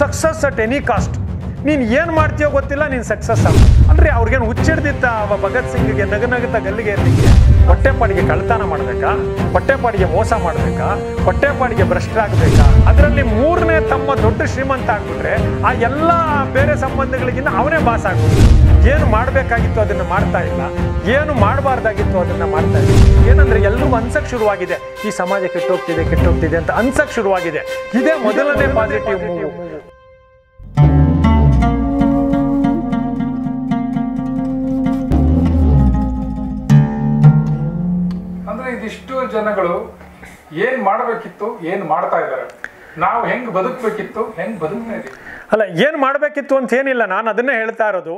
success at any cost ನೀನು ಏನು ಮಾಡ್ತೀಯೋ ಗೊತ್ತಿಲ್ಲ ನೀನು ಸಕ್ಸಸ್ ಆಗ ಅಂದರೆ ಅವ್ರಿಗೇನು ಹುಚ್ಚಿಡ್ದಿತ್ತ ಭಗತ್ ಸಿಂಗ್ಗೆ ನಗನಗುತ್ತಾ ಗಲ್ಲಿಗೆ ಇರಲಿಕ್ಕೆ ಹೊಟ್ಟೆಪಾಡಿಗೆ ಕಳ್ಳತನ ಮಾಡ್ಬೇಕಾ ಹೊಟ್ಟೆಪಾಡಿಗೆ ಮೋಸ ಮಾಡ್ಬೇಕಾ ಹೊಟ್ಟೆಪಾಡಿಗೆ ಆಗ್ಬೇಕಾ ಅದರಲ್ಲಿ ಮೂರನೇ ತಮ್ಮ ದೊಡ್ಡ ಶ್ರೀಮಂತ ಆಗ್ಬಿಟ್ರೆ ಆ ಎಲ್ಲ ಬೇರೆ ಸಂಬಂಧಗಳಿಗಿಂತ ಅವನೇ ಬಾಸ್ ಆಗ್ಬಿಟ್ಟು ಏನು ಮಾಡಬೇಕಾಗಿತ್ತು ಅದನ್ನು ಮಾಡ್ತಾ ಇಲ್ಲ ಏನು ಮಾಡಬಾರ್ದಾಗಿತ್ತು ಅದನ್ನು ಮಾಡ್ತಾ ಇಲ್ಲ ಏನಂದರೆ ಎಲ್ಲರಿಗೂ ಅನ್ಸಕ್ಕೆ ಶುರುವಾಗಿದೆ ಈ ಸಮಾಜ ಕೆಟ್ಟೋಗ್ತಿದೆ ಕೆಟ್ಟೋಗ್ತಿದೆ ಅಂತ ಅನ್ಸಕ್ಕೆ ಶುರುವಾಗಿದೆ ಇದೇ ಮೊದಲನೇ ಪಾಸಿಟಿವ್ ಮೂವ್ ಇಷ್ಟು ಜನಗಳು ಏನು ಮಾಡಬೇಕಿತ್ತು ಏನು ಮಾಡ್ತಾ ಇದ್ದಾರೆ ನಾವು ಹೆಂಗ್ ಬದುಕಬೇಕಿತ್ತು ಹೆಂಗೆ ಬದುಕ್ತಾ ಅಲ್ಲ ಏನು ಮಾಡಬೇಕಿತ್ತು ಅಂತ ಏನಿಲ್ಲ ನಾನು ಅದನ್ನೇ ಹೇಳ್ತಾ ಇರೋದು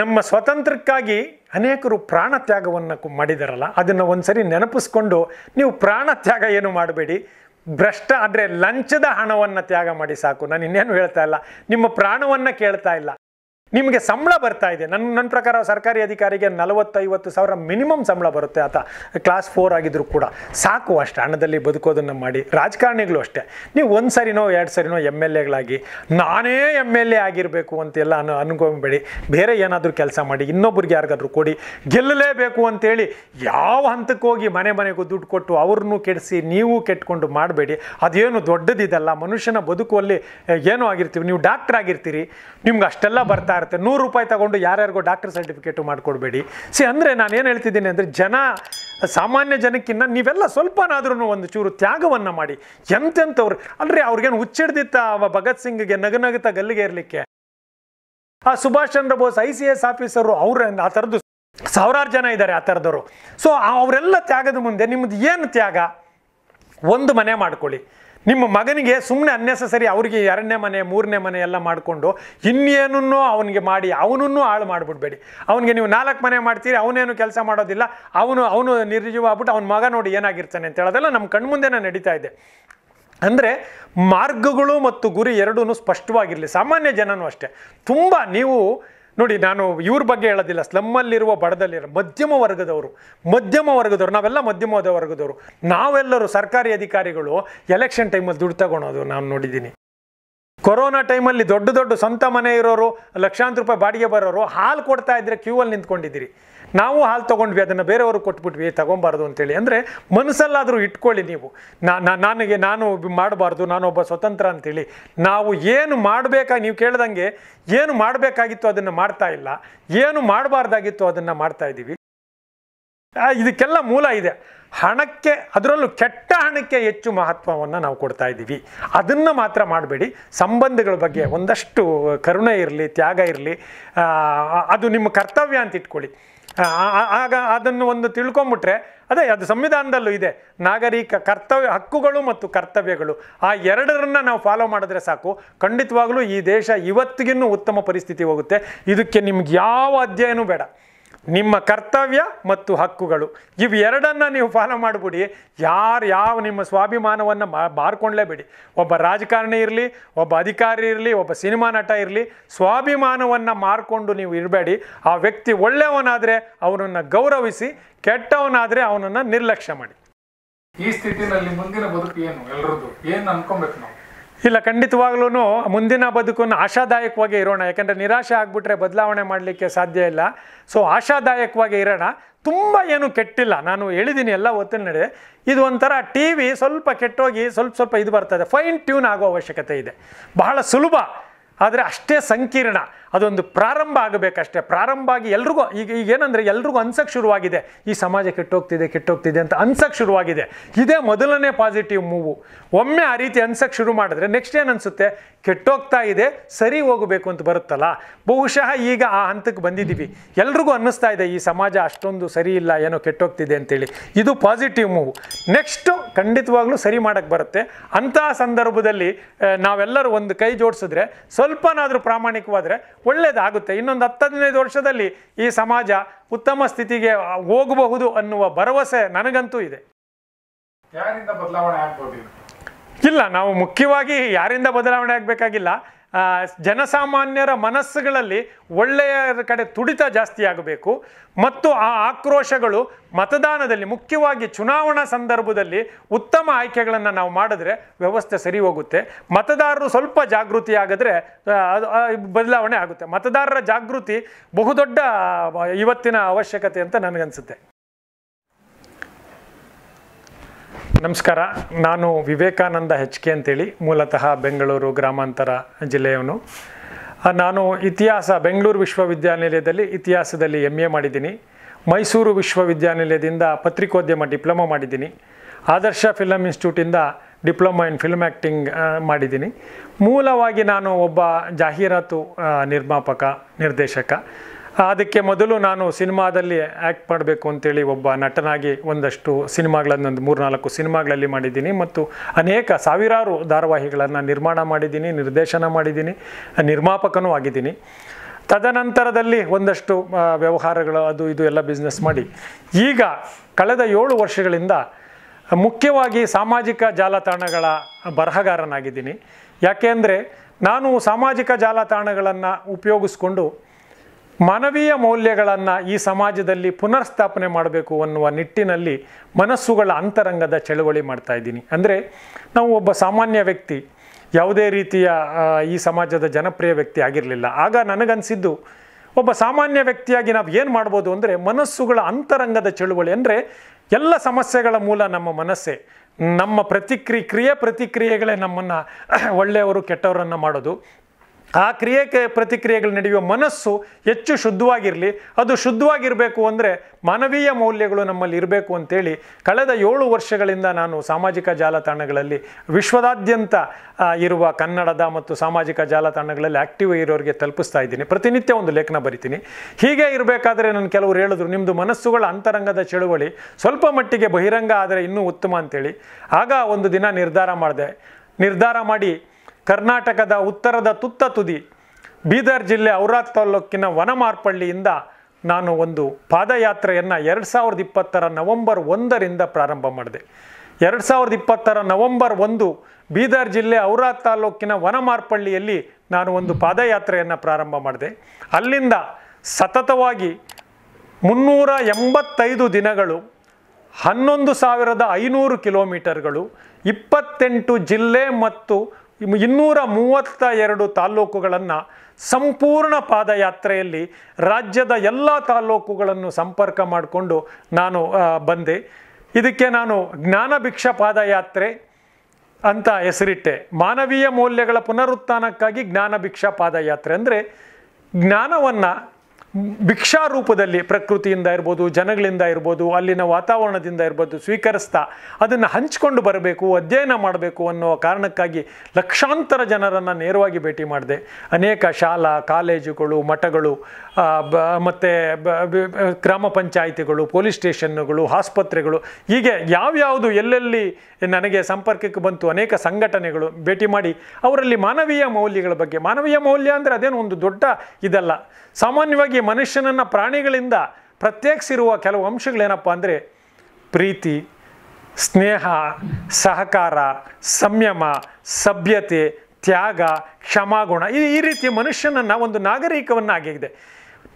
ನಮ್ಮ ಸ್ವತಂತ್ರಕ್ಕಾಗಿ ಅನೇಕರು ಪ್ರಾಣ ತ್ಯಾಗವನ್ನು ಮಾಡಿದಾರಲ್ಲ ಅದನ್ನು ಒಂದ್ಸರಿ ನೆನಪಿಸ್ಕೊಂಡು ನೀವು ಪ್ರಾಣ ತ್ಯಾಗ ಏನು ಮಾಡಬೇಡಿ ಭ್ರಷ್ಟ ಅಂದರೆ ಲಂಚದ ಹಣವನ್ನು ತ್ಯಾಗ ಮಾಡಿ ಸಾಕು ನಾನು ಇನ್ನೇನು ಹೇಳ್ತಾ ಇಲ್ಲ ನಿಮ್ಮ ಪ್ರಾಣವನ್ನು ಕೇಳ್ತಾ ಇಲ್ಲ ನಿಮಗೆ ಸಂಬಳ ಬರ್ತಾ ಇದೆ ನನ್ನ ನನ್ನ ಪ್ರಕಾರ ಸರ್ಕಾರಿ ಅಧಿಕಾರಿಗೆ ನಲವತ್ತೈವತ್ತು ಸಾವಿರ ಮಿನಿಮಮ್ ಸಂಬಳ ಬರುತ್ತೆ ಆತ ಕ್ಲಾಸ್ ಫೋರ್ ಆಗಿದ್ರು ಕೂಡ ಸಾಕು ಅಷ್ಟೇ ಹಣದಲ್ಲಿ ಬದುಕೋದನ್ನು ಮಾಡಿ ರಾಜಕಾರಣಿಗಳು ಅಷ್ಟೇ ನೀವು ಒಂದು ಸರಿನೋ ಎರಡು ಸರಿನೋ ಎಮ್ ಎಲ್ ಎಗಳಾಗಿ ನಾನೇ ಎಮ್ ಎಲ್ ಎ ಆಗಿರಬೇಕು ಅಂತೆಲ್ಲ ಅನು ಅನ್ಕೊಂಬೇಡಿ ಬೇರೆ ಏನಾದರೂ ಕೆಲಸ ಮಾಡಿ ಇನ್ನೊಬ್ರಿಗೆ ಯಾರಿಗಾದ್ರೂ ಕೊಡಿ ಗೆಲ್ಲಲೇಬೇಕು ಅಂತೇಳಿ ಯಾವ ಹಂತಕ್ಕೆ ಹೋಗಿ ಮನೆ ಮನೆಗೂ ದುಡ್ಡು ಕೊಟ್ಟು ಅವ್ರನ್ನೂ ಕೆಡಿಸಿ ನೀವು ಕೆಟ್ಟುಕೊಂಡು ಮಾಡಬೇಡಿ ಅದೇನು ದೊಡ್ಡದಿದೆಲ್ಲ ಮನುಷ್ಯನ ಬದುಕುವಲ್ಲಿ ಏನೂ ಆಗಿರ್ತೀವಿ ನೀವು ಡಾಕ್ಟ್ರ್ ಆಗಿರ್ತೀರಿ ನಿಮ್ಗೆ ಅಷ್ಟೆಲ್ಲ ಬರ್ತಾ ಇರುತ್ತೆ ನೂರು ರೂಪಾಯಿ ತಗೊಂಡು ಯಾರ್ಯಾರಿಗೂ ಡಾಕ್ಟರ್ ಸರ್ಟಿಫಿಕೇಟು ಮಾಡಿಕೊಡ್ಬೇಡಿ ಸಿ ಅಂದರೆ ನಾನು ಏನು ಹೇಳ್ತಿದ್ದೀನಿ ಅಂದರೆ ಜನ ಸಾಮಾನ್ಯ ಜನಕ್ಕಿಂತ ನೀವೆಲ್ಲ ಸ್ವಲ್ಪನಾದ್ರೂ ಒಂದು ಚೂರು ತ್ಯಾಗವನ್ನು ಮಾಡಿ ಎಂತೆಂಥವ್ರು ಅಲ್ರಿ ಅವ್ರಿಗೇನು ಹುಚ್ಚಿಡ್ದಿತ್ತ ಭಗತ್ ಸಿಂಗ್ಗೆ ನಗನಗುತ್ತಾ ಗಲ್ಲಿಗೆ ಇರಲಿಕ್ಕೆ ಆ Subhash Chandra Bose I C S officer ಅವ್ರ ಆ ಥರದ್ದು ಸಾವಿರಾರು ಜನ ಇದ್ದಾರೆ ಆ ಥರದವರು ಸೊ ಅವರೆಲ್ಲ ತ್ಯಾಗದ ಮುಂದೆ ನಿಮ್ಮದು ಏನು ತ್ಯಾಗ ಒಂದು ಮನೆ ಮಾಡ್ಕೊಳ್ಳಿ ನಿಮ್ಮ ಮಗನಿಗೆ ಸುಮ್ಮನೆ ಅನ್ನೆಸಸರಿ ಅವರಿಗೆ ಎರಡನೇ ಮನೆ ಮೂರನೇ ಮನೆ ಎಲ್ಲ ಮಾಡಿಕೊಂಡು ಇನ್ನೇನನ್ನೂ ಅವನಿಗೆ ಮಾಡಿ ಅವನನ್ನು ಹಾಳು ಮಾಡಿಬಿಡ್ಬೇಡಿ ಅವನಿಗೆ ನೀವು ನಾಲ್ಕು ಮನೆ ಮಾಡ್ತೀರಿ ಅವನೇನು ಕೆಲಸ ಮಾಡೋದಿಲ್ಲ ಅವನು ಅವನು ನಿರ್ಜೀವ ಆಗ್ಬಿಟ್ಟು ಅವನ ಮಗ ನೋಡಿ ಏನಾಗಿರ್ತಾನೆ ಅಂತ ಹೇಳೋದೆಲ್ಲ ನಮ್ಮ ಕಣ್ಮುಂದೆನೇ ನಡೀತಾ ಇದೆ ಅಂದರೆ ಮಾರ್ಗಗಳು ಮತ್ತು ಗುರಿ ಎರಡೂ ಸ್ಪಷ್ಟವಾಗಿರಲಿ ಸಾಮಾನ್ಯ ಜನನೂ ಅಷ್ಟೇ ತುಂಬ ನೀವು ನೋಡಿ ನಾನು ಇವ್ರ ಬಗ್ಗೆ ಹೇಳೋದಿಲ್ಲ ಸ್ಲಮ್ಮಲ್ಲಿರುವ ಬಡದಲ್ಲಿರೋ ಮಧ್ಯಮ ವರ್ಗದವರು ಮಧ್ಯಮ ವರ್ಗದವರು ನಾವೆಲ್ಲ ಮಧ್ಯಮ ವರ್ಗದವರು ನಾವೆಲ್ಲರೂ ಸರ್ಕಾರಿ ಅಧಿಕಾರಿಗಳು ಎಲೆಕ್ಷನ್ ಟೈಮಲ್ಲಿ ದುಡ್ಡು ತಗೊಳೋದು ನಾನು ನೋಡಿದ್ದೀನಿ ಕೊರೋನಾ ಟೈಮಲ್ಲಿ ದೊಡ್ಡ ದೊಡ್ಡ ಸ್ವಂತ ಮನೆ ಇರೋರು ಲಕ್ಷಾಂತರ ರೂಪಾಯಿ ಬಾಡಿಗೆ ಬರೋರು ಹಾಲು ಕೊಡ್ತಾ ಇದ್ರೆ ಕ್ಯೂ ಅಲ್ಲಿ ನಿಂತ್ಕೊಂಡಿದ್ದೀರಿ ನಾವು ಹಾಲು ತೊಗೊಂಡ್ವಿ ಅದನ್ನು ಬೇರೆಯವ್ರಿಗೆ ಕೊಟ್ಬಿಟ್ವಿ ತೊಗೊಬಾರ್ದು ಅಂತೇಳಿ ಅಂದರೆ ಮನಸ್ಸಲ್ಲಾದರೂ ಇಟ್ಕೊಳ್ಳಿ ನೀವು ನನಗೆ ನಾನು ಮಾಡಬಾರ್ದು ನಾನೊಬ್ಬ ಸ್ವತಂತ್ರ ಅಂತೇಳಿ ನಾವು ಏನು ಮಾಡಬೇಕಾ ನೀವು ಕೇಳ್ದಂಗೆ ಏನು ಮಾಡಬೇಕಾಗಿತ್ತು ಅದನ್ನು ಮಾಡ್ತಾ ಇಲ್ಲ ಏನು ಮಾಡಬಾರ್ದಾಗಿತ್ತು ಅದನ್ನು ಮಾಡ್ತಾ ಇದ್ದೀವಿ ಇದಕ್ಕೆಲ್ಲ ಮೂಲ ಇದೆ ಹಣಕ್ಕೆ ಅದರಲ್ಲೂ ಕೆಟ್ಟ ಹಣಕ್ಕೆ ಹೆಚ್ಚು ಮಹತ್ವವನ್ನು ನಾವು ಕೊಡ್ತಾ ಇದ್ದೀವಿ ಅದನ್ನು ಮಾತ್ರ ಮಾಡಬೇಡಿ ಸಂಬಂಧಗಳ ಬಗ್ಗೆ ಒಂದಷ್ಟು ಕರುಣೆ ಇರಲಿ ತ್ಯಾಗ ಇರಲಿ ಅದು ನಿಮ್ಮ ಕರ್ತವ್ಯ ಅಂತ ಇಟ್ಕೊಳ್ಳಿ ಆಗ ಅದನ್ನು ಒಂದು ತಿಳ್ಕೊಂಬಿಟ್ರೆ ಅದೇ ಅದು ಸಂವಿಧಾನದಲ್ಲೂ ಇದೆ ನಾಗರಿಕ ಕರ್ತವ್ಯ ಹಕ್ಕುಗಳು ಮತ್ತು ಕರ್ತವ್ಯಗಳು ಆ ಎರಡರನ್ನ ನಾವು ಫಾಲೋ ಮಾಡಿದ್ರೆ ಸಾಕು ಖಂಡಿತವಾಗಲೂ ಈ ದೇಶ ಇವತ್ತಿಗಿನ್ನೂ ಉತ್ತಮ ಪರಿಸ್ಥಿತಿ ಹೋಗುತ್ತೆ ಇದಕ್ಕೆ ನಿಮ್ಗೆ ಯಾವ ಅಧ್ಯಯನೂ ಬೇಡ ನಿಮ್ಮ ಕರ್ತವ್ಯ ಮತ್ತು ಹಕ್ಕುಗಳು ಇವು ಎರಡನ್ನು ನೀವು ಫಾಲೋ ಮಾಡಿಬಿಡಿ ಯಾರು ಯಾವ ನಿಮ್ಮ ಸ್ವಾಭಿಮಾನವನ್ನು ಮಾರ್ಕೊಳ್ಳೇಬೇಡಿ ಒಬ್ಬ ರಾಜಕಾರಣಿ ಇರಲಿ ಒಬ್ಬ ಅಧಿಕಾರಿ ಇರಲಿ ಒಬ್ಬ ಸಿನಿಮಾ ನಟ ಇರಲಿ ಸ್ವಾಭಿಮಾನವನ್ನು ಮಾರ್ಕೊಂಡು ನೀವು ಇರಬೇಡಿ ಆ ವ್ಯಕ್ತಿ ಒಳ್ಳೆಯವನಾದರೆ ಅವನನ್ನು ಗೌರವಿಸಿ ಕೆಟ್ಟವನಾದರೆ ಅವನನ್ನು ನಿರ್ಲಕ್ಷ್ಯ ಮಾಡಿ ಈ ಸ್ಥಿತಿನಲ್ಲಿ ಮುಂದಿನ ಬದುಕು ಏನು ಎಲ್ಲರದ್ದು ಏನು ಅನ್ಕೊಬೇಕು ನಾವು ಇಲ್ಲ ಖಂಡಿತವಾಗ್ಲೂ ಮುಂದಿನ ಬದುಕನ್ನು ಆಶಾದಾಯಕವಾಗಿ ಇರೋಣ ಯಾಕಂದರೆ ನಿರಾಶೆ ಆಗಿಬಿಟ್ರೆ ಬದಲಾವಣೆ ಮಾಡಲಿಕ್ಕೆ ಸಾಧ್ಯ ಇಲ್ಲ ಸೊ ಆಶಾದಾಯಕವಾಗಿ ಇರೋಣ ತುಂಬ ಏನು ಕೆಟ್ಟಿಲ್ಲ ನಾನು ಹೇಳಿದ್ದೀನಿ ಎಲ್ಲ ಒತ್ತಿನ ನಡೆ ಇದು ಒಂಥರ ಟಿ ವಿ ಸ್ವಲ್ಪ ಕೆಟ್ಟೋಗಿ ಸ್ವಲ್ಪ ಸ್ವಲ್ಪ ಇದು ಬರ್ತದೆ ಫೈನ್ ಟ್ಯೂನ್ ಆಗೋ ಅವಶ್ಯಕತೆ ಇದೆ ಬಹಳ ಸುಲಭ ಆದರೆ ಅಷ್ಟೇ ಸಂಕೀರ್ಣ ಅದೊಂದು ಪ್ರಾರಂಭ ಆಗಬೇಕಷ್ಟೇ ಪ್ರಾರಂಭ ಆಗಿ ಎಲ್ರಿಗೂ ಈಗ ಈಗ ಏನಂದರೆ ಎಲ್ರಿಗೂ ಅನ್ಸಕ್ಕೆ ಶುರುವಾಗಿದೆ ಈ ಸಮಾಜ ಕೆಟ್ಟೋಗ್ತಿದೆ ಕೆಟ್ಟೋಗ್ತಿದೆ ಅಂತ ಅನ್ಸಕ್ಕೆ ಶುರುವಾಗಿದೆ ಇದೇ ಮೊದಲನೇ ಪಾಸಿಟಿವ್ ಮೂವು ಒಮ್ಮೆ ಆ ರೀತಿ ಅನ್ಸಕ್ಕೆ ಶುರು ಮಾಡಿದ್ರೆ ನೆಕ್ಸ್ಟ್ ಏನು ಅನಿಸುತ್ತೆ ಕೆಟ್ಟೋಗ್ತಾ ಇದೆ ಸರಿ ಹೋಗಬೇಕು ಅಂತ ಬರುತ್ತಲ್ಲ ಬಹುಶಃ ಈಗ ಆ ಹಂತಕ್ಕೆ ಬಂದಿದ್ದೀವಿ ಎಲ್ರಿಗೂ ಅನ್ನಿಸ್ತಾ ಇದೆ ಈ ಸಮಾಜ ಅಷ್ಟೊಂದು ಸರಿ ಇಲ್ಲ ಏನೋ ಕೆಟ್ಟೋಗ್ತಿದೆ ಅಂತೇಳಿ ಇದು ಪಾಸಿಟಿವ್ ಮೂವು ನೆಕ್ಸ್ಟು ಖಂಡಿತವಾಗ್ಲೂ ಸರಿ ಮಾಡೋಕ್ಕೆ ಬರುತ್ತೆ ಅಂತಹ ಸಂದರ್ಭದಲ್ಲಿ ನಾವೆಲ್ಲರೂ ಒಂದು ಕೈ ಜೋಡಿಸಿದ್ರೆ ಸ್ವಲ್ಪ ಸ್ವಲ್ಪನಾದರೂ ಪ್ರಾಮಾಣಿಕವಾದರೆ ಒಳ್ಳೆಯದಾಗುತ್ತೆ ಇನ್ನೊಂದು ಹತ್ತು ಹದಿನೈದು ವರ್ಷದಲ್ಲಿ ಈ ಸಮಾಜ ಉತ್ತಮ ಸ್ಥಿತಿಗೆ ಹೋಗಬಹುದು ಅನ್ನುವ ಭರವಸೆ ನನಗಂತೂ ಇದೆ ಯಾರಿಂದ ಬದಲಾವಣೆ ಆಗ್ಬೋದು ಇಲ್ಲ ನಾವು ಮುಖ್ಯವಾಗಿ ಯಾರಿಂದ ಬದಲಾವಣೆ ಆಗಬೇಕಾಗಿಲ್ಲ ಜನಸಾಮಾನ್ಯರ ಮನಸ್ಸುಗಳಲ್ಲಿ ಒಳ್ಳೆಯ ಕಡೆ ತುಡಿತ ಜಾಸ್ತಿ ಆಗಬೇಕು ಮತ್ತು ಆ ಆಕ್ರೋಶಗಳು ಮತದಾನದಲ್ಲಿ ಮುಖ್ಯವಾಗಿ ಚುನಾವಣಾ ಸಂದರ್ಭದಲ್ಲಿ ಉತ್ತಮ ಆಯ್ಕೆಗಳನ್ನು ನಾವು ಮಾಡಿದ್ರೆ ವ್ಯವಸ್ಥೆ ಸರಿ ಹೋಗುತ್ತೆ ಮತದಾರರು ಸ್ವಲ್ಪ ಜಾಗೃತಿ ಆಗಿದ್ರೆ ಬದಲಾವಣೆ ಆಗುತ್ತೆ ಮತದಾರರ ಜಾಗೃತಿ ಬಹುದೊಡ್ಡ ಇವತ್ತಿನ ಅವಶ್ಯಕತೆ ಅಂತ ನನಗನ್ಸುತ್ತೆ ನಮಸ್ಕಾರ ನಾನು ವಿವೇಕಾನಂದ ಹೆಚ್ ಕೆ ಅಂತೇಳಿ ಮೂಲತಃ ಬೆಂಗಳೂರು ಗ್ರಾಮಾಂತರ ಜಿಲ್ಲೆಯವನು ನಾನು ಇತಿಹಾಸ ಬೆಂಗಳೂರು ವಿಶ್ವವಿದ್ಯಾನಿಲಯದಲ್ಲಿ ಇತಿಹಾಸದಲ್ಲಿ ಎಮ್ ಎ ಮಾಡಿದ್ದೀನಿ ಮೈಸೂರು ವಿಶ್ವವಿದ್ಯಾನಿಲಯದಿಂದ ಪತ್ರಿಕೋದ್ಯಮ ಡಿಪ್ಲೊಮಾ ಮಾಡಿದ್ದೀನಿ ಆದರ್ಶ ಫಿಲಮ್ ಇನ್ಸ್ಟಿಟ್ಯೂಟಿಂದ ಡಿಪ್ಲೊಮಾ ಇನ್ ಫಿಲ್ಮ್ ಆ್ಯಕ್ಟಿಂಗ್ ಮಾಡಿದ್ದೀನಿ ಮೂಲವಾಗಿ ನಾನು ಒಬ್ಬ ಜಾಹೀರಾತು ನಿರ್ಮಾಪಕ ನಿರ್ದೇಶಕ ಅದಕ್ಕೆ ಮೊದಲು ನಾನು ಸಿನಿಮಾದಲ್ಲಿ ಆ್ಯಕ್ಟ್ ಮಾಡಬೇಕು ಅಂತೇಳಿ ಒಬ್ಬ ನಟನಾಗಿ ಒಂದಷ್ಟು ಮೂರು ನಾಲ್ಕು ಸಿನಿಮಾಗಳಲ್ಲಿ ಮಾಡಿದ್ದೀನಿ ಮತ್ತು ಅನೇಕ ಸಾವಿರಾರು ಧಾರಾವಾಹಿಗಳನ್ನು ನಿರ್ಮಾಣ ಮಾಡಿದ್ದೀನಿ ನಿರ್ದೇಶನ ಮಾಡಿದ್ದೀನಿ ನಿರ್ಮಾಪಕನೂ ಆಗಿದ್ದೀನಿ ತದನಂತರದಲ್ಲಿ ಒಂದಷ್ಟು ವ್ಯವಹಾರಗಳು ಅದು ಇದು ಎಲ್ಲ ಬಿಸ್ನೆಸ್ ಮಾಡಿ ಈಗ ಕಳೆದ ಏಳು ವರ್ಷಗಳಿಂದ ಮುಖ್ಯವಾಗಿ ಸಾಮಾಜಿಕ ಜಾಲತಾಣಗಳ ಬರಹಗಾರನಾಗಿದ್ದೀನಿ ಅಂದರೆ ನಾನು ಸಾಮಾಜಿಕ ಜಾಲತಾಣಗಳನ್ನು ಉಪಯೋಗಿಸ್ಕೊಂಡು ಮಾನವೀಯ ಮೌಲ್ಯಗಳನ್ನು ಈ ಸಮಾಜದಲ್ಲಿ ಪುನರ್ಸ್ಥಾಪನೆ ಮಾಡಬೇಕು ಅನ್ನುವ ನಿಟ್ಟಿನಲ್ಲಿ ಮನಸ್ಸುಗಳ ಅಂತರಂಗದ ಚಳುವಳಿ ಮಾಡ್ತಾ ಇದ್ದೀನಿ ಅಂದರೆ ನಾವು ಒಬ್ಬ ಸಾಮಾನ್ಯ ವ್ಯಕ್ತಿ ಯಾವುದೇ ರೀತಿಯ ಈ ಸಮಾಜದ ಜನಪ್ರಿಯ ವ್ಯಕ್ತಿ ಆಗಿರಲಿಲ್ಲ ಆಗ ನನಗನ್ಸಿದ್ದು ಒಬ್ಬ ಸಾಮಾನ್ಯ ವ್ಯಕ್ತಿಯಾಗಿ ನಾವು ಏನು ಮಾಡ್ಬೋದು ಅಂದರೆ ಮನಸ್ಸುಗಳ ಅಂತರಂಗದ ಚಳುವಳಿ ಅಂದರೆ ಎಲ್ಲ ಸಮಸ್ಯೆಗಳ ಮೂಲ ನಮ್ಮ ಮನಸ್ಸೇ ನಮ್ಮ ಪ್ರತಿಕ್ರಿಯೆ ಕ್ರಿಯೆ ಪ್ರತಿಕ್ರಿಯೆಗಳೇ ನಮ್ಮನ್ನು ಒಳ್ಳೆಯವರು ಕೆಟ್ಟವರನ್ನು ಮಾಡೋದು ಆ ಕ್ರಿಯೆ ಪ್ರತಿಕ್ರಿಯೆಗಳು ನಡೆಯುವ ಮನಸ್ಸು ಹೆಚ್ಚು ಶುದ್ಧವಾಗಿರಲಿ ಅದು ಶುದ್ಧವಾಗಿರಬೇಕು ಅಂದರೆ ಮಾನವೀಯ ಮೌಲ್ಯಗಳು ನಮ್ಮಲ್ಲಿ ಇರಬೇಕು ಅಂತೇಳಿ ಕಳೆದ ಏಳು ವರ್ಷಗಳಿಂದ ನಾನು ಸಾಮಾಜಿಕ ಜಾಲತಾಣಗಳಲ್ಲಿ ವಿಶ್ವದಾದ್ಯಂತ ಇರುವ ಕನ್ನಡದ ಮತ್ತು ಸಾಮಾಜಿಕ ಜಾಲತಾಣಗಳಲ್ಲಿ ಆ್ಯಕ್ಟಿವ್ ಇರೋರಿಗೆ ತಲುಪಿಸ್ತಾ ಇದ್ದೀನಿ ಪ್ರತಿನಿತ್ಯ ಒಂದು ಲೇಖನ ಬರಿತೀನಿ ಹೀಗೆ ಇರಬೇಕಾದ್ರೆ ನಾನು ಕೆಲವರು ಹೇಳಿದ್ರು ನಿಮ್ಮದು ಮನಸ್ಸುಗಳ ಅಂತರಂಗದ ಚಳುವಳಿ ಸ್ವಲ್ಪ ಮಟ್ಟಿಗೆ ಬಹಿರಂಗ ಆದರೆ ಇನ್ನೂ ಉತ್ತಮ ಅಂತೇಳಿ ಆಗ ಒಂದು ದಿನ ನಿರ್ಧಾರ ಮಾಡಿದೆ ನಿರ್ಧಾರ ಮಾಡಿ ಕರ್ನಾಟಕದ ಉತ್ತರದ ತುತ್ತ ತುದಿ ಬೀದರ್ ಜಿಲ್ಲೆ ಔರಾದ್ ತಾಲೂಕಿನ ವನಮಾರ್ಪಳ್ಳಿಯಿಂದ ನಾನು ಒಂದು ಪಾದಯಾತ್ರೆಯನ್ನು ಎರಡು ಸಾವಿರದ ಇಪ್ಪತ್ತರ ನವೆಂಬರ್ ಒಂದರಿಂದ ಪ್ರಾರಂಭ ಮಾಡಿದೆ ಎರಡು ಸಾವಿರದ ಇಪ್ಪತ್ತರ ನವೆಂಬರ್ ಒಂದು ಬೀದರ್ ಜಿಲ್ಲೆ ಔರಾದ್ ತಾಲೂಕಿನ ವನಮಾರ್ಪಳ್ಳಿಯಲ್ಲಿ ನಾನು ಒಂದು ಪಾದಯಾತ್ರೆಯನ್ನು ಪ್ರಾರಂಭ ಮಾಡಿದೆ ಅಲ್ಲಿಂದ ಸತತವಾಗಿ ಮುನ್ನೂರ ಎಂಬತ್ತೈದು ದಿನಗಳು ಹನ್ನೊಂದು ಸಾವಿರದ ಐನೂರು ಕಿಲೋಮೀಟರ್ಗಳು ಇಪ್ಪತ್ತೆಂಟು ಜಿಲ್ಲೆ ಮತ್ತು ಇನ್ನೂರ ಮೂವತ್ತ ಎರಡು ತಾಲ್ಲೂಕುಗಳನ್ನು ಸಂಪೂರ್ಣ ಪಾದಯಾತ್ರೆಯಲ್ಲಿ ರಾಜ್ಯದ ಎಲ್ಲ ತಾಲ್ಲೂಕುಗಳನ್ನು ಸಂಪರ್ಕ ಮಾಡಿಕೊಂಡು ನಾನು ಬಂದೆ ಇದಕ್ಕೆ ನಾನು ಜ್ಞಾನಭಿಕ್ಷ ಪಾದಯಾತ್ರೆ ಅಂತ ಹೆಸರಿಟ್ಟೆ ಮಾನವೀಯ ಮೌಲ್ಯಗಳ ಪುನರುತ್ಥಾನಕ್ಕಾಗಿ ಜ್ಞಾನಭಿಕ್ಷ ಪಾದಯಾತ್ರೆ ಅಂದರೆ ಜ್ಞಾನವನ್ನು ಭಿಕ್ಷಾ ರೂಪದಲ್ಲಿ ಪ್ರಕೃತಿಯಿಂದ ಇರ್ಬೋದು ಜನಗಳಿಂದ ಇರ್ಬೋದು ಅಲ್ಲಿನ ವಾತಾವರಣದಿಂದ ಇರ್ಬೋದು ಸ್ವೀಕರಿಸ್ತಾ ಅದನ್ನು ಹಂಚಿಕೊಂಡು ಬರಬೇಕು ಅಧ್ಯಯನ ಮಾಡಬೇಕು ಅನ್ನೋ ಕಾರಣಕ್ಕಾಗಿ ಲಕ್ಷಾಂತರ ಜನರನ್ನು ನೇರವಾಗಿ ಭೇಟಿ ಮಾಡಿದೆ ಅನೇಕ ಶಾಲಾ ಕಾಲೇಜುಗಳು ಮಠಗಳು ಬ ಮತ್ತು ಗ್ರಾಮ ಪಂಚಾಯಿತಿಗಳು ಪೊಲೀಸ್ ಸ್ಟೇಷನ್ನುಗಳು ಆಸ್ಪತ್ರೆಗಳು ಹೀಗೆ ಯಾವ್ಯಾವುದು ಎಲ್ಲೆಲ್ಲಿ ನನಗೆ ಸಂಪರ್ಕಕ್ಕೆ ಬಂತು ಅನೇಕ ಸಂಘಟನೆಗಳು ಭೇಟಿ ಮಾಡಿ ಅವರಲ್ಲಿ ಮಾನವೀಯ ಮೌಲ್ಯಗಳ ಬಗ್ಗೆ ಮಾನವೀಯ ಮೌಲ್ಯ ಅಂದರೆ ಅದೇನು ಒಂದು ದೊಡ್ಡ ಇದಲ್ಲ ಸಾಮಾನ್ಯವಾಗಿ ಮನುಷ್ಯನನ್ನು ಪ್ರಾಣಿಗಳಿಂದ ಪ್ರತ್ಯೇಕಿಸಿರುವ ಕೆಲವು ಅಂಶಗಳೇನಪ್ಪ ಅಂದರೆ ಪ್ರೀತಿ ಸ್ನೇಹ ಸಹಕಾರ ಸಂಯಮ ಸಭ್ಯತೆ ತ್ಯಾಗ ಕ್ಷಮಾಗುಣ ಈ ಈ ರೀತಿಯ ಮನುಷ್ಯನನ್ನು ಒಂದು ಆಗಿದೆ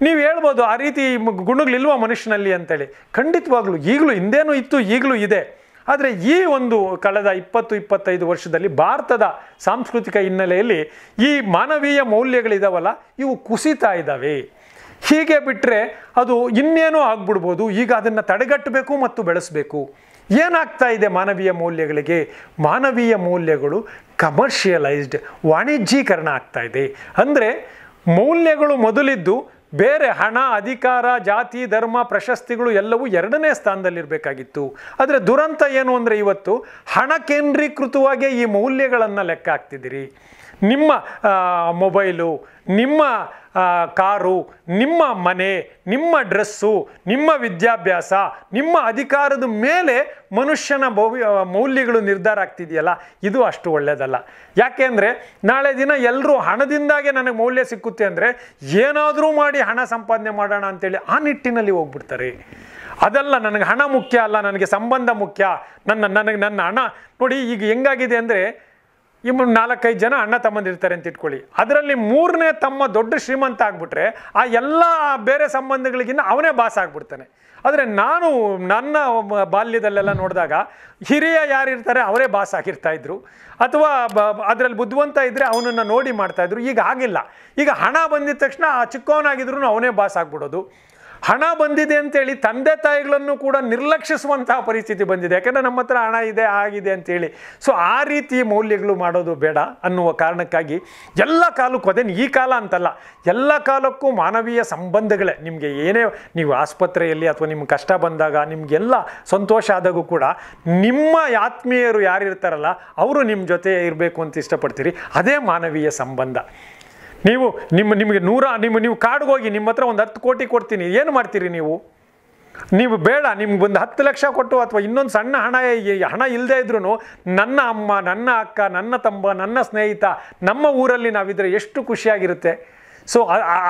ನೀವು ಹೇಳ್ಬೋದು ಆ ರೀತಿ ಗುಣಗಳಿಲ್ವ ಮನುಷ್ಯನಲ್ಲಿ ಅಂತೇಳಿ ಖಂಡಿತವಾಗ್ಲೂ ಈಗಲೂ ಹಿಂದೇನೂ ಇತ್ತು ಈಗಲೂ ಇದೆ ಆದರೆ ಈ ಒಂದು ಕಳೆದ ಇಪ್ಪತ್ತು ಇಪ್ಪತ್ತೈದು ವರ್ಷದಲ್ಲಿ ಭಾರತದ ಸಾಂಸ್ಕೃತಿಕ ಹಿನ್ನೆಲೆಯಲ್ಲಿ ಈ ಮಾನವೀಯ ಮೌಲ್ಯಗಳಿದಾವಲ್ಲ ಇವು ಕುಸಿತಾ ಇದ್ದಾವೆ ಹೀಗೆ ಬಿಟ್ಟರೆ ಅದು ಇನ್ನೇನೋ ಆಗ್ಬಿಡ್ಬೋದು ಈಗ ಅದನ್ನು ತಡೆಗಟ್ಟಬೇಕು ಮತ್ತು ಬೆಳೆಸಬೇಕು ಏನಾಗ್ತಾ ಇದೆ ಮಾನವೀಯ ಮೌಲ್ಯಗಳಿಗೆ ಮಾನವೀಯ ಮೌಲ್ಯಗಳು ಕಮರ್ಷಿಯಲೈಸ್ಡ್ ವಾಣಿಜ್ಯೀಕರಣ ಆಗ್ತಾ ಇದೆ ಅಂದರೆ ಮೌಲ್ಯಗಳು ಮೊದಲಿದ್ದು ಬೇರೆ ಹಣ ಅಧಿಕಾರ ಜಾತಿ ಧರ್ಮ ಪ್ರಶಸ್ತಿಗಳು ಎಲ್ಲವೂ ಎರಡನೇ ಸ್ಥಾನದಲ್ಲಿರಬೇಕಾಗಿತ್ತು ಆದರೆ ದುರಂತ ಏನು ಅಂದರೆ ಇವತ್ತು ಹಣ ಕೇಂದ್ರೀಕೃತವಾಗೇ ಈ ಮೌಲ್ಯಗಳನ್ನು ಲೆಕ್ಕ ಹಾಕ್ತಿದ್ದೀರಿ ನಿಮ್ಮ ಮೊಬೈಲು ನಿಮ್ಮ ಕಾರು ನಿಮ್ಮ ಮನೆ ನಿಮ್ಮ ಡ್ರೆಸ್ಸು ನಿಮ್ಮ ವಿದ್ಯಾಭ್ಯಾಸ ನಿಮ್ಮ ಅಧಿಕಾರದ ಮೇಲೆ ಮನುಷ್ಯನ ಭವ್ಯ ಮೌಲ್ಯಗಳು ನಿರ್ಧಾರ ಆಗ್ತಿದೆಯಲ್ಲ ಇದು ಅಷ್ಟು ಒಳ್ಳೆಯದಲ್ಲ ಅಂದರೆ ನಾಳೆ ದಿನ ಎಲ್ಲರೂ ಹಣದಿಂದಾಗೆ ನನಗೆ ಮೌಲ್ಯ ಸಿಕ್ಕುತ್ತೆ ಅಂದರೆ ಏನಾದರೂ ಮಾಡಿ ಹಣ ಸಂಪಾದನೆ ಮಾಡೋಣ ಅಂತೇಳಿ ಆ ನಿಟ್ಟಿನಲ್ಲಿ ಹೋಗ್ಬಿಡ್ತಾರೆ ಅದೆಲ್ಲ ನನಗೆ ಹಣ ಮುಖ್ಯ ಅಲ್ಲ ನನಗೆ ಸಂಬಂಧ ಮುಖ್ಯ ನನ್ನ ನನಗೆ ನನ್ನ ಹಣ ನೋಡಿ ಈಗ ಹೆಂಗಾಗಿದೆ ಅಂದರೆ ಇವ್ ನಾಲ್ಕೈದು ಜನ ಅಣ್ಣ ತಮ್ಮಂದಿರ್ತಾರೆ ಅಂತ ಇಟ್ಕೊಳ್ಳಿ ಅದರಲ್ಲಿ ಮೂರನೇ ತಮ್ಮ ದೊಡ್ಡ ಶ್ರೀಮಂತ ಆಗ್ಬಿಟ್ರೆ ಆ ಎಲ್ಲ ಬೇರೆ ಸಂಬಂಧಗಳಿಗಿಂತ ಅವನೇ ಬಾಸ್ ಆಗ್ಬಿಡ್ತಾನೆ ಆದರೆ ನಾನು ನನ್ನ ಬಾಲ್ಯದಲ್ಲೆಲ್ಲ ನೋಡಿದಾಗ ಹಿರಿಯ ಯಾರಿರ್ತಾರೆ ಅವರೇ ಬಾಸ್ ಆಗಿರ್ತಾಯಿದ್ರು ಅಥವಾ ಅದರಲ್ಲಿ ಬುದ್ಧಿವಂತ ಇದ್ದರೆ ಅವನನ್ನು ನೋಡಿ ಮಾಡ್ತಾಯಿದ್ರು ಈಗ ಆಗಿಲ್ಲ ಈಗ ಹಣ ಬಂದಿದ ತಕ್ಷಣ ಆ ಚಿಕ್ಕವನಾಗಿದ್ರು ಅವನೇ ಬಾಸ್ ಆಗ್ಬಿಡೋದು ಹಣ ಬಂದಿದೆ ಅಂತೇಳಿ ತಂದೆ ತಾಯಿಗಳನ್ನು ಕೂಡ ನಿರ್ಲಕ್ಷಿಸುವಂತಹ ಪರಿಸ್ಥಿತಿ ಬಂದಿದೆ ಯಾಕೆಂದರೆ ನಮ್ಮ ಹತ್ರ ಹಣ ಇದೆ ಆಗಿದೆ ಅಂತೇಳಿ ಸೊ ಆ ರೀತಿ ಮೌಲ್ಯಗಳು ಮಾಡೋದು ಬೇಡ ಅನ್ನುವ ಕಾರಣಕ್ಕಾಗಿ ಎಲ್ಲ ಕಾಲಕ್ಕೂ ಅದೇನು ಈ ಕಾಲ ಅಂತಲ್ಲ ಎಲ್ಲ ಕಾಲಕ್ಕೂ ಮಾನವೀಯ ಸಂಬಂಧಗಳೇ ನಿಮಗೆ ಏನೇ ನೀವು ಆಸ್ಪತ್ರೆಯಲ್ಲಿ ಅಥವಾ ನಿಮ್ಗೆ ಕಷ್ಟ ಬಂದಾಗ ನಿಮಗೆಲ್ಲ ಸಂತೋಷ ಆದಾಗೂ ಕೂಡ ನಿಮ್ಮ ಆತ್ಮೀಯರು ಯಾರಿರ್ತಾರಲ್ಲ ಅವರು ನಿಮ್ಮ ಜೊತೆ ಇರಬೇಕು ಅಂತ ಇಷ್ಟಪಡ್ತೀರಿ ಅದೇ ಮಾನವೀಯ ಸಂಬಂಧ ನೀವು ನಿಮ್ಮ ನಿಮಗೆ ನೂರ ನಿಮ್ಮ ನೀವು ಕಾಡಿಗೆ ಹೋಗಿ ನಿಮ್ಮ ಹತ್ರ ಒಂದು ಹತ್ತು ಕೋಟಿ ಕೊಡ್ತೀನಿ ಏನು ಮಾಡ್ತೀರಿ ನೀವು ನೀವು ಬೇಡ ನಿಮ್ಗೆ ಒಂದು ಹತ್ತು ಲಕ್ಷ ಕೊಟ್ಟು ಅಥವಾ ಇನ್ನೊಂದು ಸಣ್ಣ ಹಣ ಹಣ ಇಲ್ಲದೆ ಇದ್ರೂ ನನ್ನ ಅಮ್ಮ ನನ್ನ ಅಕ್ಕ ನನ್ನ ತಮ್ಮ ನನ್ನ ಸ್ನೇಹಿತ ನಮ್ಮ ಊರಲ್ಲಿ ನಾವಿದ್ರೆ ಎಷ್ಟು ಖುಷಿಯಾಗಿರುತ್ತೆ ಸೊ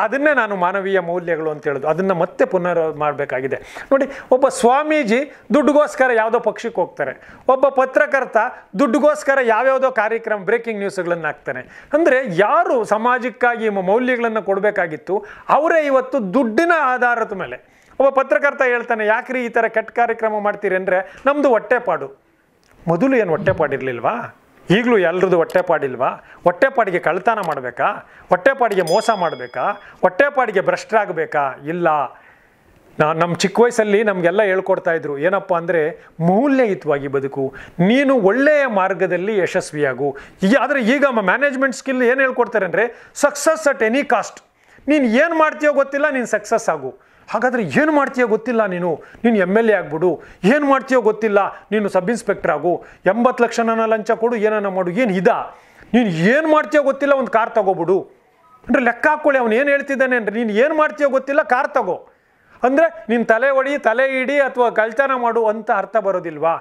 ಅದನ್ನೇ ನಾನು ಮಾನವೀಯ ಮೌಲ್ಯಗಳು ಅಂತ ಹೇಳೋದು ಅದನ್ನು ಮತ್ತೆ ಪುನರ್ ಮಾಡಬೇಕಾಗಿದೆ ನೋಡಿ ಒಬ್ಬ ಸ್ವಾಮೀಜಿ ದುಡ್ಡುಗೋಸ್ಕರ ಯಾವುದೋ ಪಕ್ಷಕ್ಕೆ ಹೋಗ್ತಾರೆ ಒಬ್ಬ ಪತ್ರಕರ್ತ ದುಡ್ಡುಗೋಸ್ಕರ ಯಾವ್ಯಾವುದೋ ಕಾರ್ಯಕ್ರಮ ಬ್ರೇಕಿಂಗ್ ನ್ಯೂಸ್ಗಳನ್ನು ಹಾಕ್ತಾನೆ ಅಂದರೆ ಯಾರು ಸಮಾಜಕ್ಕಾಗಿ ಮೌಲ್ಯಗಳನ್ನು ಕೊಡಬೇಕಾಗಿತ್ತು ಅವರೇ ಇವತ್ತು ದುಡ್ಡಿನ ಆಧಾರದ ಮೇಲೆ ಒಬ್ಬ ಪತ್ರಕರ್ತ ಹೇಳ್ತಾನೆ ಯಾಕ್ರಿ ಈ ಥರ ಕೆಟ್ಟ ಕಾರ್ಯಕ್ರಮ ಮಾಡ್ತೀರಿ ಅಂದರೆ ನಮ್ಮದು ಹೊಟ್ಟೆಪಾಡು ಮೊದಲು ಏನು ಹೊಟ್ಟೆಪಾಡಿರಲಿಲ್ವಾ ಈಗಲೂ ಎಲ್ರದ್ದು ಹೊಟ್ಟೆಪಾಡಿಲ್ವಾ ಹೊಟ್ಟೆಪಾಡಿಗೆ ಕಳ್ತನ ಮಾಡಬೇಕಾ ಹೊಟ್ಟೆಪಾಡಿಗೆ ಮೋಸ ಮಾಡಬೇಕಾ ಹೊಟ್ಟೆಪಾಡಿಗೆ ಭ್ರಷ್ಟರಾಗಬೇಕಾ ಇಲ್ಲ ನಾ ನಮ್ಮ ಚಿಕ್ಕ ವಯಸ್ಸಲ್ಲಿ ನಮಗೆಲ್ಲ ಹೇಳ್ಕೊಡ್ತಾ ಇದ್ರು ಏನಪ್ಪ ಅಂದರೆ ಮೌಲ್ಯಯುತವಾಗಿ ಬದುಕು ನೀನು ಒಳ್ಳೆಯ ಮಾರ್ಗದಲ್ಲಿ ಯಶಸ್ವಿಯಾಗು ಈಗ ಆದರೆ ಈಗ ಮ್ಯಾನೇಜ್ಮೆಂಟ್ ಸ್ಕಿಲ್ ಏನು ಹೇಳ್ಕೊಡ್ತಾರೆ ಅಂದರೆ ಸಕ್ಸಸ್ ಅಟ್ ಎನಿ ಕಾಸ್ಟ್ ನೀನು ಏನು ಮಾಡ್ತೀಯೋ ಗೊತ್ತಿಲ್ಲ ನೀನು ಸಕ್ಸಸ್ ಆಗು ಹಾಗಾದರೆ ಏನು ಮಾಡ್ತೀಯೋ ಗೊತ್ತಿಲ್ಲ ನೀನು ನೀನು ಎಮ್ ಎಲ್ ಎ ಆಗ್ಬಿಡು ಏನು ಮಾಡ್ತೀಯೋ ಗೊತ್ತಿಲ್ಲ ನೀನು ಸಬ್ ಇನ್ಸ್ಪೆಕ್ಟರ್ ಆಗು ಎಂಬತ್ತು ಲಕ್ಷನ ಲಂಚ ಕೊಡು ಏನನ್ನ ಮಾಡು ಏನು ಇದ ನೀನು ಏನು ಮಾಡ್ತೀಯೋ ಗೊತ್ತಿಲ್ಲ ಒಂದು ಕಾರ್ ತಗೋಬಿಡು ಅಂದರೆ ಲೆಕ್ಕ ಹಾಕ್ಕೊಳ್ಳಿ ಅವನು ಏನು ಹೇಳ್ತಿದ್ದಾನೆ ಅಂದರೆ ನೀನು ಏನು ಮಾಡ್ತೀಯೋ ಗೊತ್ತಿಲ್ಲ ಕಾರ್ ತಗೋ ಅಂದರೆ ನೀನು ತಲೆ ಒಡಿ ತಲೆ ಇಡಿ ಅಥವಾ ಕಳ್ತನ ಮಾಡು ಅಂತ ಅರ್ಥ ಬರೋದಿಲ್ವಾ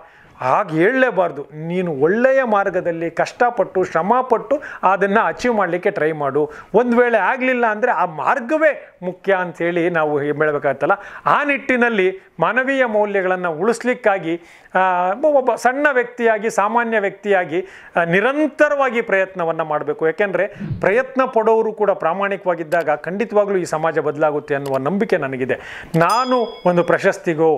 ಹಾಗೆ ಹೇಳಲೇಬಾರ್ದು ನೀನು ಒಳ್ಳೆಯ ಮಾರ್ಗದಲ್ಲಿ ಕಷ್ಟಪಟ್ಟು ಶ್ರಮಪಟ್ಟು ಅದನ್ನು ಅಚೀವ್ ಮಾಡಲಿಕ್ಕೆ ಟ್ರೈ ಮಾಡು ಒಂದು ವೇಳೆ ಆಗಲಿಲ್ಲ ಅಂದರೆ ಆ ಮಾರ್ಗವೇ ಮುಖ್ಯ ಅಂಥೇಳಿ ನಾವು ಹೇಳಬೇಕಾಗ್ತಲ್ಲ ಆ ನಿಟ್ಟಿನಲ್ಲಿ ಮಾನವೀಯ ಮೌಲ್ಯಗಳನ್ನು ಉಳಿಸ್ಲಿಕ್ಕಾಗಿ ಒಬ್ಬ ಸಣ್ಣ ವ್ಯಕ್ತಿಯಾಗಿ ಸಾಮಾನ್ಯ ವ್ಯಕ್ತಿಯಾಗಿ ನಿರಂತರವಾಗಿ ಪ್ರಯತ್ನವನ್ನು ಮಾಡಬೇಕು ಯಾಕೆಂದರೆ ಪ್ರಯತ್ನ ಪಡೋರು ಕೂಡ ಪ್ರಾಮಾಣಿಕವಾಗಿದ್ದಾಗ ಖಂಡಿತವಾಗಲೂ ಈ ಸಮಾಜ ಬದಲಾಗುತ್ತೆ ಅನ್ನುವ ನಂಬಿಕೆ ನನಗಿದೆ ನಾನು ಒಂದು ಪ್ರಶಸ್ತಿಗೋ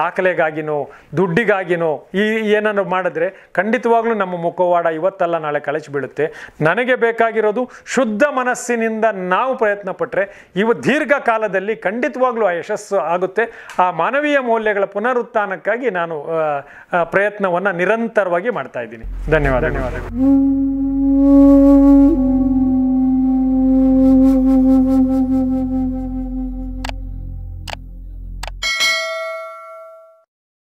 ದಾಖಲೆಗಾಗಿನೋ ದುಡ್ಡಿಗಾಗಿನೋ ಈ ಏನಾದ್ರು ಮಾಡಿದ್ರೆ ಖಂಡಿತವಾಗ್ಲೂ ನಮ್ಮ ಮುಖವಾಡ ಇವತ್ತಲ್ಲ ನಾಳೆ ಕಳಚಿ ಬೀಳುತ್ತೆ ನನಗೆ ಬೇಕಾಗಿರೋದು ಶುದ್ಧ ಮನಸ್ಸಿನಿಂದ ನಾವು ಪ್ರಯತ್ನ ಪಟ್ಟರೆ ಇವು ದೀರ್ಘಕಾಲದಲ್ಲಿ ಖಂಡಿತವಾಗ್ಲೂ ಆ ಯಶಸ್ಸು ಆಗುತ್ತೆ ಆ ಮಾನವೀಯ ಮೌಲ್ಯಗಳ ಪುನರುತ್ಥಾನಕ್ಕಾಗಿ ನಾನು ಪ್ರಯತ್ನವನ್ನು ನಿರಂತರವಾಗಿ ಮಾಡ್ತಾ ಇದ್ದೀನಿ ಧನ್ಯವಾದ ಧನ್ಯವಾದಗಳು